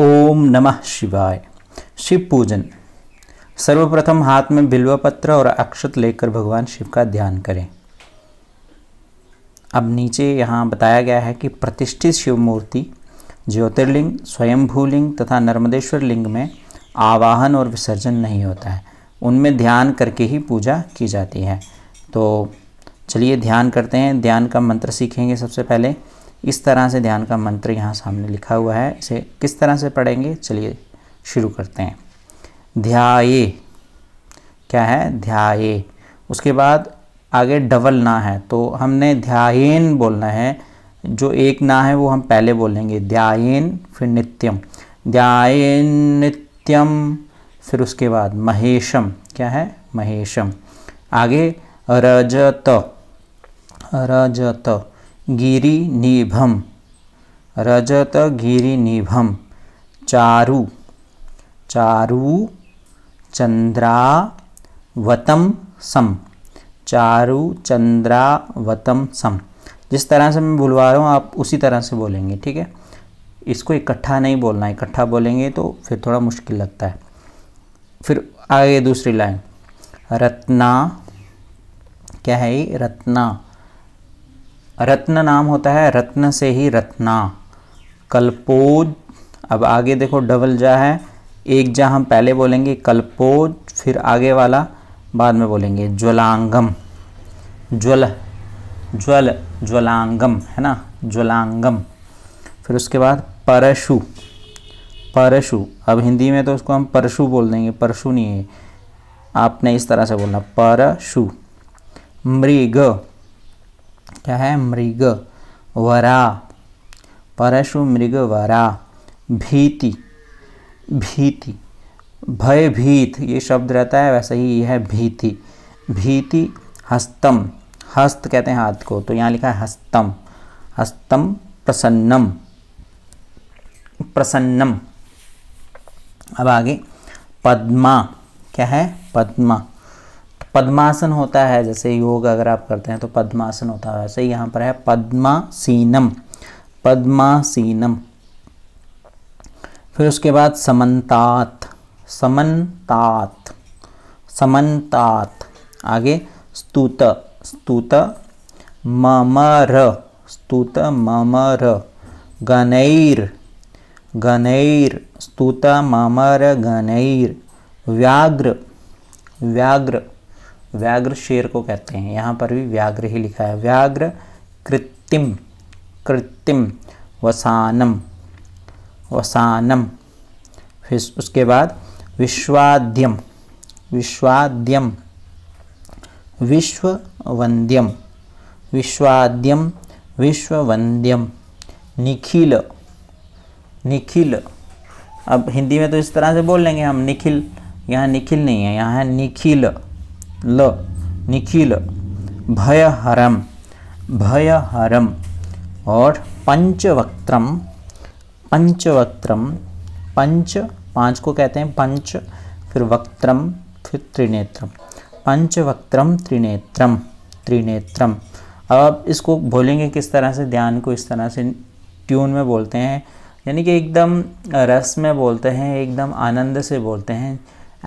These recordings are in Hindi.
ओम नमः शिवाय शिव पूजन सर्वप्रथम हाथ में बिल्वा पत्र और अक्षत लेकर भगवान शिव का ध्यान करें अब नीचे यहाँ बताया गया है कि प्रतिष्ठित शिव मूर्ति ज्योतिर्लिंग स्वयंभूलिंग तथा नर्मदेश्वर लिंग में आवाहन और विसर्जन नहीं होता है उनमें ध्यान करके ही पूजा की जाती है तो चलिए ध्यान करते हैं ध्यान का मंत्र सीखेंगे सबसे पहले इस तरह से ध्यान का मंत्र यहाँ सामने लिखा हुआ है इसे किस तरह से पढ़ेंगे चलिए शुरू करते हैं ध्याये क्या है ध्याये उसके बाद आगे डबल ना है तो हमने ध्यान बोलना है जो एक ना है वो हम पहले बोलेंगे ध्यान फिर नित्यम ध्यान नित्यम फिर उसके बाद महेशम क्या है महेशम आगे रजत रजत गिरिनिभम रजत गिरिनिभम चारु चारु चंद्रावतम सम चारु चंद्रावतम सम जिस तरह से मैं बुलवा रहा हूँ आप उसी तरह से बोलेंगे ठीक है इसको इकट्ठा नहीं बोलना इकट्ठा बोलेंगे तो फिर थोड़ा मुश्किल लगता है फिर आगे दूसरी लाइन रत्ना क्या है ये रत्ना रत्न नाम होता है रत्न से ही रत्ना कल्पोज अब आगे देखो डबल जा है एक जा हम पहले बोलेंगे कल्पोज फिर आगे वाला बाद में बोलेंगे ज्वलांगम ज्वल ज्वल ज्वलांगम है ना ज्वलांगम फिर उसके बाद परशु परशु अब हिंदी में तो उसको हम परशु बोल देंगे परशु नहीं है आपने इस तरह से बोलना परशु मृग क्या है मृग वरा परशु मृग वरा भीति भीति भयभीत ये शब्द रहता है वैसे ही यह भीति भीति हस्तम हस्त कहते हैं हाथ को तो यहाँ लिखा है हस्तम हस्तम प्रसन्नम प्रसन्नम अब आगे पद्मा क्या है पद्मा पद्मासन होता है जैसे योग अगर आप करते हैं तो पद्मासन होता है वैसे यहाँ पर है पद्मासीनम पद्मासीनम फिर उसके बाद समन्तात समन्तात समन्तात आगे स्तुत स्तुत ममर स्तुत ममर गणैर गणैर स्तुत ममर गणैर व्याघ्र व्याघ्र व्याघ्र शेर को कहते हैं यहाँ पर भी व्याघ्र ही लिखा है व्याघ्र कृत्रिम कृत्रिम वसानम वसानम फिर उसके बाद विश्वाद्यम विश्वाद्यम विश्ववंद्यम विश्वाद्यम विश्ववंद्यम निखिल निखिल अब हिंदी में तो इस तरह से बोल लेंगे हम निखिल यहाँ निखिल नहीं है यहाँ है निखिल ल निखिल भयहरम भयहरम और पंचवक्त्रम पंचवक्त्रम पंच पांच को कहते हैं पंच फिर वक्त्रम फिर त्रिनेत्रम पंचवक्त्रम त्रिनेत्रम त्रिनेत्रम अब आप इसको बोलेंगे किस तरह से ध्यान को इस तरह से ट्यून में बोलते हैं यानी कि एकदम रस में बोलते हैं एकदम आनंद से बोलते हैं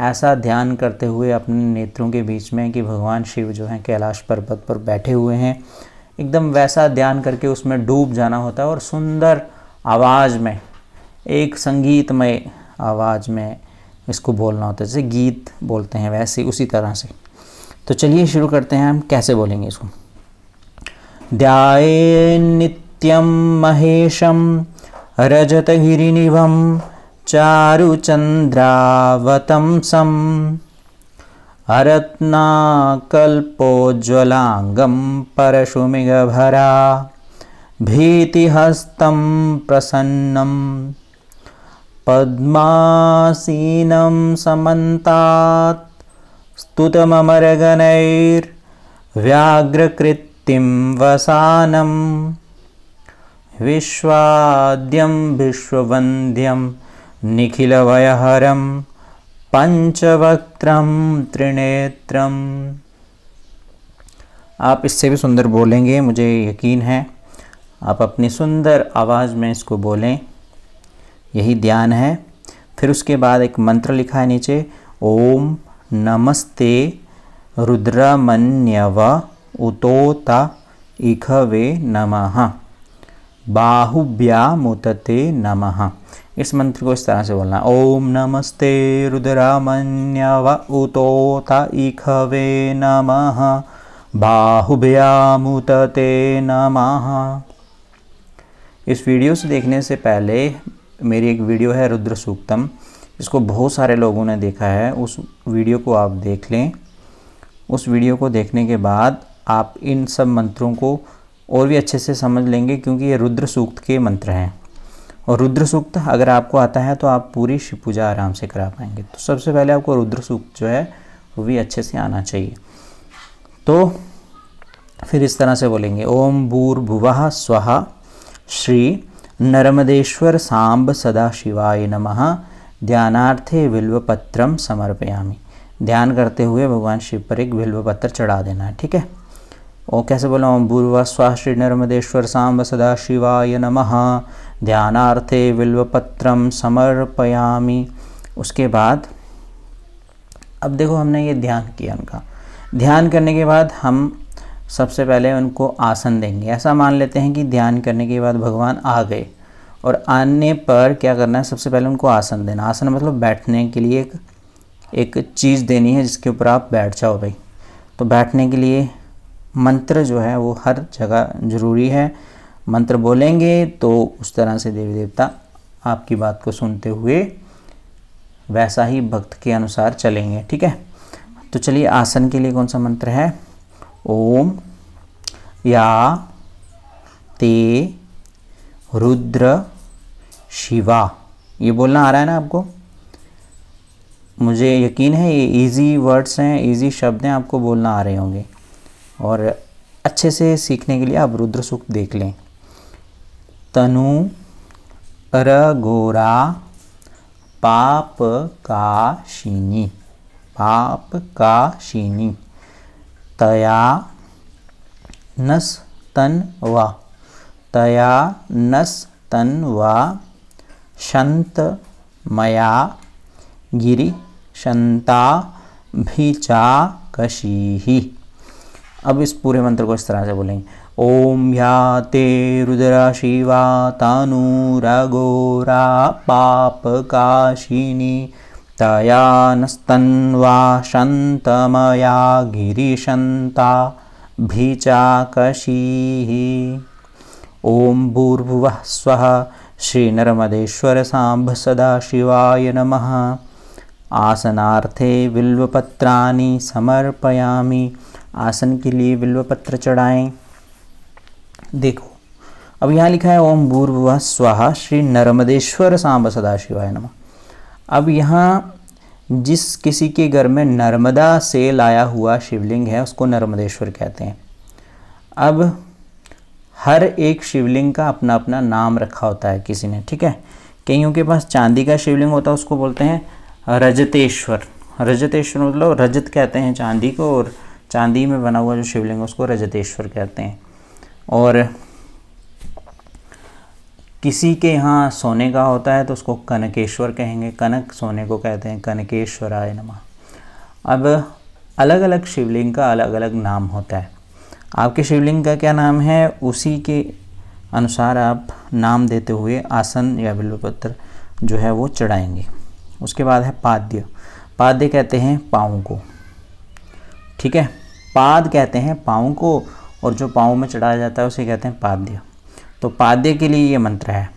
ऐसा ध्यान करते हुए अपने नेत्रों के बीच में कि भगवान शिव जो हैं कैलाश पर्वत पर बैठे हुए हैं एकदम वैसा ध्यान करके उसमें डूब जाना होता है और सुंदर आवाज़ में एक संगीतमय आवाज़ में इसको बोलना होता है जैसे गीत बोलते हैं वैसे उसी तरह से तो चलिए शुरू करते हैं हम कैसे बोलेंगे इसको नित्यम महेशम रजत गिरिनिभम चारुचन्द्रावतंसं अरत्नाकल्पोज्वलाङ्गं परशुमिगभरा भीतिहस्तं प्रसन्नं पद्मासीनं समन्तात् स्तुतममरगनैर्व्याघ्रकृत्तिं वसानं विश्वाद्यं विश्ववन्द्यम् निखिलवयहरं पंचवक्त्रम त्रिनेत्रम आप इससे भी सुंदर बोलेंगे मुझे यकीन है आप अपनी सुंदर आवाज़ में इसको बोलें यही ध्यान है फिर उसके बाद एक मंत्र लिखा है नीचे ओम नमस्ते रुद्रमन्यव उतोता इखवे नमः बाहुब्या मुतते नमः इस मंत्र को इस तरह से बोलना ओम नमस्ते रुद्रामन्य व उतोता नम इस वीडियो से देखने से पहले मेरी एक वीडियो है रुद्र सूक्तम इसको बहुत सारे लोगों ने देखा है उस वीडियो को आप देख लें उस वीडियो को देखने के बाद आप इन सब मंत्रों को और भी अच्छे से समझ लेंगे क्योंकि ये रुद्र सूक्त के मंत्र हैं और रुद्र सूक्त अगर आपको आता है तो आप पूरी शिव पूजा आराम से करा पाएंगे तो सबसे पहले आपको रुद्र सूक्त जो है वो भी अच्छे से आना चाहिए तो फिर इस तरह से बोलेंगे ओम भूर भुवः स्वाहा श्री नर्मदेश्वर सांब सदा शिवाय नम ध्यानार्थे बिल्वपत्रम समर्पयामी ध्यान करते हुए भगवान शिव पर एक बिल्वपत्र चढ़ा देना है ठीक है ओ कैसे बोलो श्री नर्मदेश्वर सांब सदा शिवाय नम ध्यानार्थे विल्वपत्रम समर्पयामी उसके बाद अब देखो हमने ये ध्यान किया उनका ध्यान करने के बाद हम सबसे पहले उनको आसन देंगे ऐसा मान लेते हैं कि ध्यान करने के बाद भगवान आ गए और आने पर क्या करना है सबसे पहले उनको आसन देना आसन मतलब बैठने के लिए एक एक चीज़ देनी है जिसके ऊपर आप बैठ जाओ भाई तो बैठने के लिए मंत्र जो है वो हर जगह ज़रूरी है मंत्र बोलेंगे तो उस तरह से देवी देवता आपकी बात को सुनते हुए वैसा ही भक्त के अनुसार चलेंगे ठीक है तो चलिए आसन के लिए कौन सा मंत्र है ओम या ते रुद्र शिवा ये बोलना आ रहा है ना आपको मुझे यकीन है ये इजी वर्ड्स हैं इजी शब्द हैं आपको बोलना आ रहे होंगे और अच्छे से सीखने के लिए आप रुद्र सूक्त देख लें तनु गोरा पाप का शीनी पाप का शीनी तया नस तन वा तया नस तन वा शंत मया गिरी शंता भिचा कशी अब इस पूरे मंत्र को इस तरह से बोलेंगे ओम या ते रुद्र शिवा तानुरघोरा पाप काशिनी तया नस्तन्वा भूर्भुव स्व श्री नर्मदेश्वर भूर्भुवः सदा शिवाय नम आसनार्थे बिल्वपत्रा समर्पयामी आसन के लिए बिल्व पत्र चढ़ाएं देखो अब यहाँ लिखा है ओम भूर्भुव स्वाहा श्री नर्मदेश्वर सांब सदाशिवाय नम अब यहाँ जिस किसी के घर में नर्मदा से लाया हुआ शिवलिंग है उसको नर्मदेश्वर कहते हैं अब हर एक शिवलिंग का अपना अपना नाम रखा होता है किसी ने ठीक है कईयों के पास चांदी का शिवलिंग होता है उसको बोलते हैं रजतेश्वर रजतेश्वर मतलब रजत कहते हैं चांदी को और चांदी में बना हुआ जो शिवलिंग है उसको रजतेश्वर कहते हैं और किसी के यहाँ सोने का होता है तो उसको कनकेश्वर कहेंगे कनक सोने को कहते हैं कनकेश्वराय नमा अब अलग अलग शिवलिंग का अलग अलग नाम होता है आपके शिवलिंग का क्या नाम है उसी के अनुसार आप नाम देते हुए आसन या बिल्वपत्र जो है वो चढ़ाएंगे उसके बाद है पाद्य पाद्य कहते हैं पाँव को ठीक है पाद कहते हैं पाँव को और जो पाँव में चढ़ाया जाता है उसे कहते हैं पाद्य तो पाद्य के लिए ये मंत्र है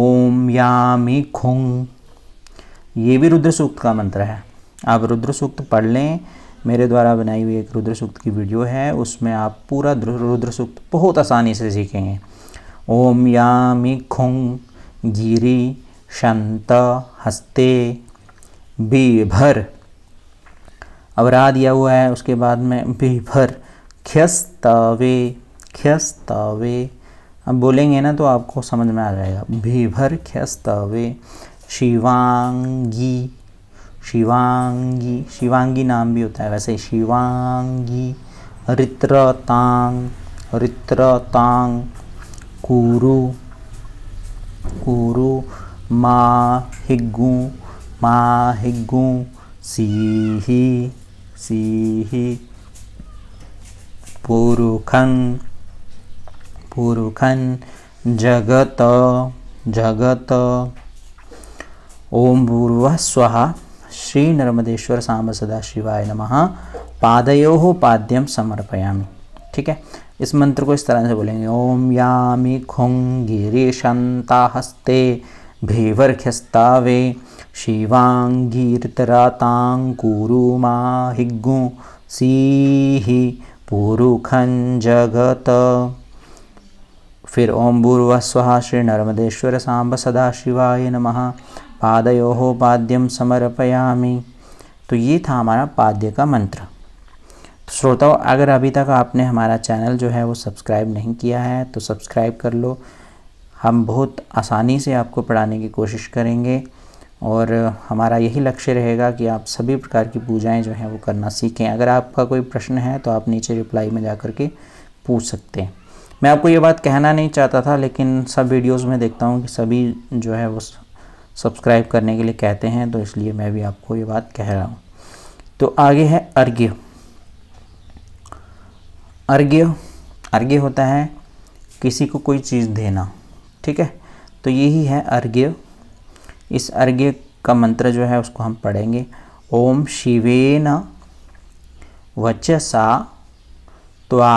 ओम यामी खुंग ये भी रुद्र सूक्त का मंत्र है आप रुद्र सूक्त पढ़ लें मेरे द्वारा बनाई हुई एक रुद्र सूक्त की वीडियो है उसमें आप पूरा रुद्र सूक्त बहुत आसानी से सीखेंगे ओम यामी खुंग गिरी शंत हस्ते बीभर अब रा दिया हुआ है उसके बाद में बेभर ख्यस्तवे ख्यस्तवे अब बोलेंगे ना तो आपको समझ में आ जाएगा बेभर ख्यस्तवे शिवांगी शिवांगी शिवांगी नाम भी होता है वैसे शिवांगी रित्रतांग रित्रतांग कुरु कुरु माहिगु माहिगु सीही सी पुरुखन पुरुखन जगत जगत ओम पूर्व स्व श्री नर्मदेश्वर सांब सदा शिवाय नम पादयो पाद्यम समर्पयामि ठीक है इस मंत्र को इस तरह से बोलेंगे ओम यामी खुंग शंता हस्ते भ्रीवर्घ्यस्तावे शिवाङ्गीर्तरातां कुरु सीः पुरुखं जगत फिर ओम भूर्व श्री नर्मदेश्वर सांब सदाशिवाय नमः पादयो पाद्यम समर्पयामी तो ये था हमारा पाद्य का मंत्र तो श्रोताओं अगर अभी तक आपने हमारा चैनल जो है वो सब्सक्राइब नहीं किया है तो सब्सक्राइब कर लो हम बहुत आसानी से आपको पढ़ाने की कोशिश करेंगे और हमारा यही लक्ष्य रहेगा कि आप सभी प्रकार की पूजाएं जो हैं वो करना सीखें अगर आपका कोई प्रश्न है तो आप नीचे रिप्लाई में जा कर के पूछ सकते हैं मैं आपको ये बात कहना नहीं चाहता था लेकिन सब वीडियोस में देखता हूँ कि सभी जो है वो सब्सक्राइब करने के लिए कहते हैं तो इसलिए मैं भी आपको ये बात कह रहा हूँ तो आगे है अर्घ्य अर्घ्य अर्घ्य होता है किसी को कोई चीज़ देना ठीक है तो यही है अर्घ्य इस अर्घ्य का मंत्र जो है उसको हम पढ़ेंगे ओम शिवेन वचसा त्वा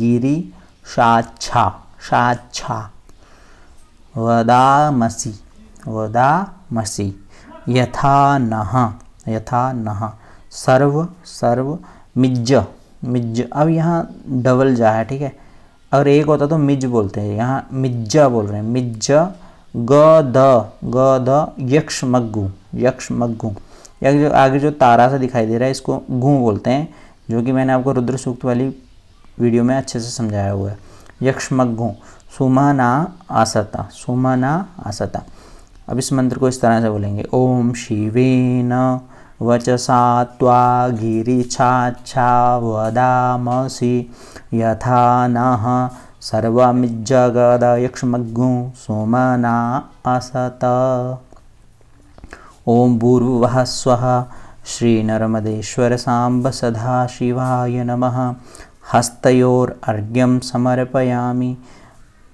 गिरी साक्षा साक्षा वदामसी वदामसी यथा नह यथा नह सर्व सर्व मिज्ज मिज्ज अब यहाँ डबल जा है ठीक है अगर एक होता तो मिज बोलते हैं यहाँ मिज्जा बोल रहे हैं मिज्जा ग द ग द यक्ष मग्गु यक्ष मग्गु या जो आगे जो तारा सा दिखाई दे रहा है इसको घू बोलते हैं जो कि मैंने आपको रुद्र सूक्त वाली वीडियो में अच्छे से समझाया हुआ है यक्ष मग्गू सुमाना आसता सुमाना आसता अब इस मंत्र को इस तरह से बोलेंगे ओम शिवे न वचसा त्वा वदासी यथा नः सर्वमिज्जगदयक्ष्मग्गु सोमना असत ॐ भूर्वः स्वः श्रीनर्मदेश्वरसाम्ब सदाशिवाय नमः हस्तयोर अर्घ्यम समर्पयामी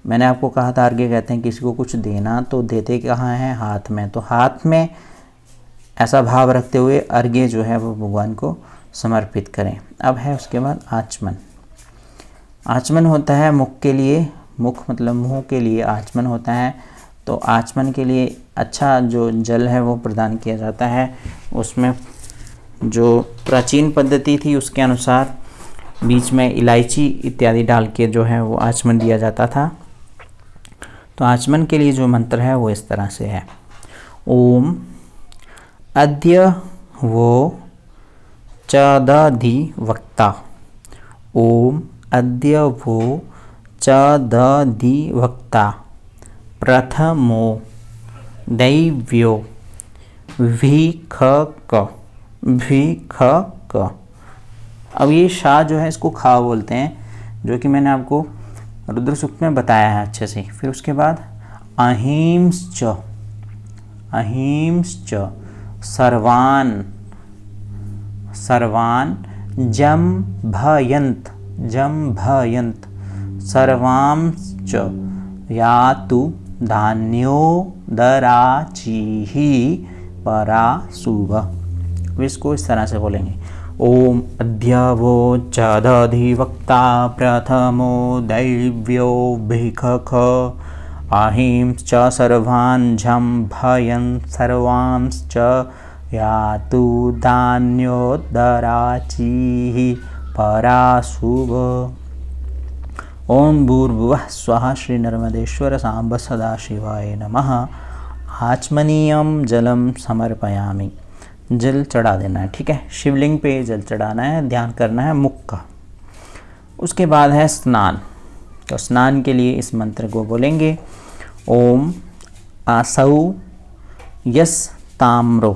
मैंने आपको कहा था अर्घ्य कहते हैं किसी को कुछ देना तो देते कहाँ हैं हाथ में तो हाथ में ऐसा भाव रखते हुए अर्घ्य जो है वो भगवान को समर्पित करें अब है उसके बाद आचमन आचमन होता है मुख के लिए मुख मतलब मुँह के लिए आचमन होता है तो आचमन के लिए अच्छा जो जल है वो प्रदान किया जाता है उसमें जो प्राचीन पद्धति थी उसके अनुसार बीच में इलायची इत्यादि डाल के जो है वो आचमन दिया जाता था तो आचमन के लिए जो मंत्र है वो इस तरह से है ओम अद्य वो चादाधिवक्ता ओम अद्य वो चादाधिवक्ता प्रथमो दैव्यो भिखक भिखक अब ये शाह जो है इसको खा बोलते हैं जो कि मैंने आपको रुद्र सुख में बताया है अच्छे से फिर उसके बाद अहिम्स च अहिम्स च सर्वान सर्वान जम भयंत जम भयंत सर्वांश्च या तु धान्योदराची परा शुभ इसको इस तरह से बोलेंगे ओम चिवक्ता प्रथमो दैव्यो भिख आहिंश्च सर्वान् झं भयं सर्वांश्च यातु धान्योदराची पराशुभ ओम भूर्भुव स्व श्री नर्मदेश्वर सांब शिवाय नम आचमनीय जलम समर्पयामी जल चढ़ा देना है ठीक है शिवलिंग पे जल चढ़ाना है ध्यान करना है मुख का उसके बाद है स्नान तो स्नान के लिए इस मंत्र को बोलेंगे ओम आसौ यस ताम्रो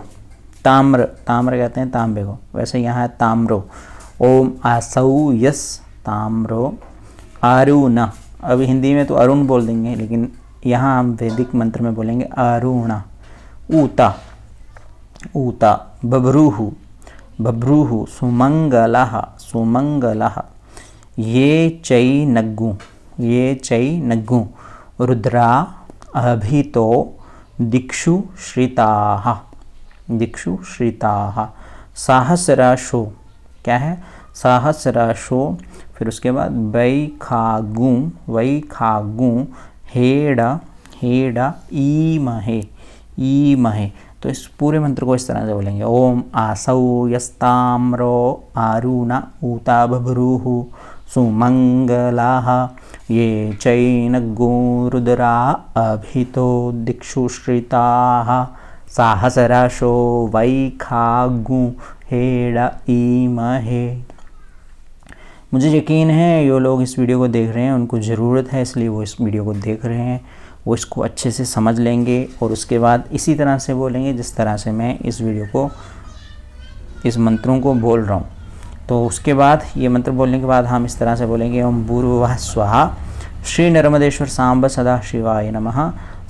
ताम्र ताम्र कहते हैं तांबे को वैसे यहाँ है ताम्रो ओम आसौ यस ताम्रो आरुण अब हिंदी में तो अरुण बोल देंगे लेकिन यहाँ हम वैदिक मंत्र में बोलेंगे आरुण ऊता ऊता बभ्रूह बभ्रूह सुमंगल सुमंगल ये चई नग्गु ये चई नग्गु रुद्रा तो दिक्षु श्रिता दिक्षु श्रिता साहस्राशो क्या है साहस्राशो फिर उसके बाद वै खागु वै खागु हेड हेड ई महे ई महे तो इस पूरे मंत्र को इस तरह से बोलेंगे ओम आसौ यस्ताम्रो आरुण उताभ्रूः सुमंगला ये चैनगोरुदरा अभितो दिक्षु खा साहसराशो वैखागु हेड ईमहे मुझे यकीन है जो लोग इस वीडियो को देख रहे हैं उनको ज़रूरत है इसलिए वो इस वीडियो को देख रहे हैं वो इसको अच्छे से समझ लेंगे और उसके बाद इसी तरह से बोलेंगे जिस तरह से मैं इस वीडियो को इस मंत्रों को बोल रहा हूँ तो उसके बाद ये मंत्र बोलने के बाद हम इस तरह से बोलेंगे ओम भूर्वः स्वाहा श्री नर्मदेश्वर सांब सदा शिवाय नम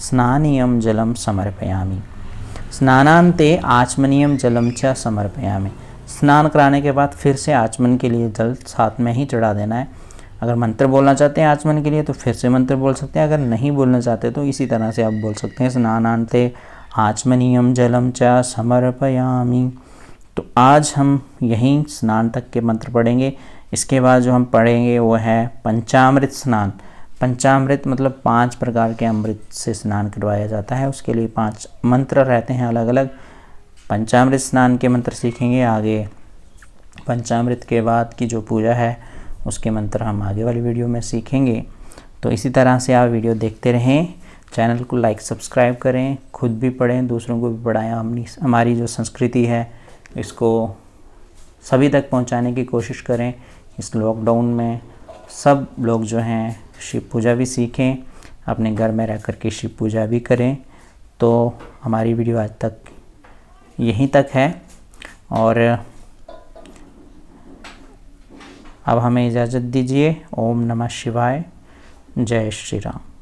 स्नानीयम जलम समर्पयामी स्नानांते आचमनीयम जलम च समर्पयामी स्नान कराने के बाद फिर से आचमन के लिए जल साथ में ही चढ़ा देना है अगर मंत्र बोलना चाहते हैं आचमन के लिए तो फिर से मंत्र बोल सकते हैं अगर नहीं बोलना चाहते तो इसी तरह से आप बोल सकते हैं स्नानांते आचमनीयम जलम च समर्पयामी तो आज हम यहीं स्नान तक के मंत्र पढ़ेंगे इसके बाद जो हम पढ़ेंगे वो है पंचामृत स्नान पंचामृत मतलब पांच प्रकार के अमृत से स्नान करवाया जाता है उसके लिए पांच मंत्र रहते हैं अलग अलग पंचामृत स्नान के मंत्र सीखेंगे आगे पंचामृत के बाद की जो पूजा है उसके मंत्र हम आगे वाली वीडियो में सीखेंगे तो इसी तरह से आप वीडियो देखते रहें चैनल को लाइक सब्सक्राइब करें खुद भी पढ़ें दूसरों को भी पढ़ाएँ हमारी जो संस्कृति है इसको सभी तक पहुंचाने की कोशिश करें इस लॉकडाउन में सब लोग जो हैं शिव पूजा भी सीखें अपने घर में रह कर के शिव पूजा भी करें तो हमारी वीडियो आज तक यहीं तक है और अब हमें इजाज़त दीजिए ओम नमः शिवाय जय श्री राम